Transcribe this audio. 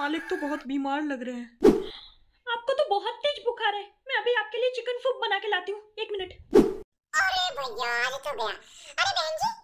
मालिक तो बहुत बीमार लग रहे हैं आपको तो बहुत तेज बुखार है मैं अभी आपके लिए चिकन सूप बना के लाती हूँ एक मिनट अरे भैया ये तो गया अरे बहन जी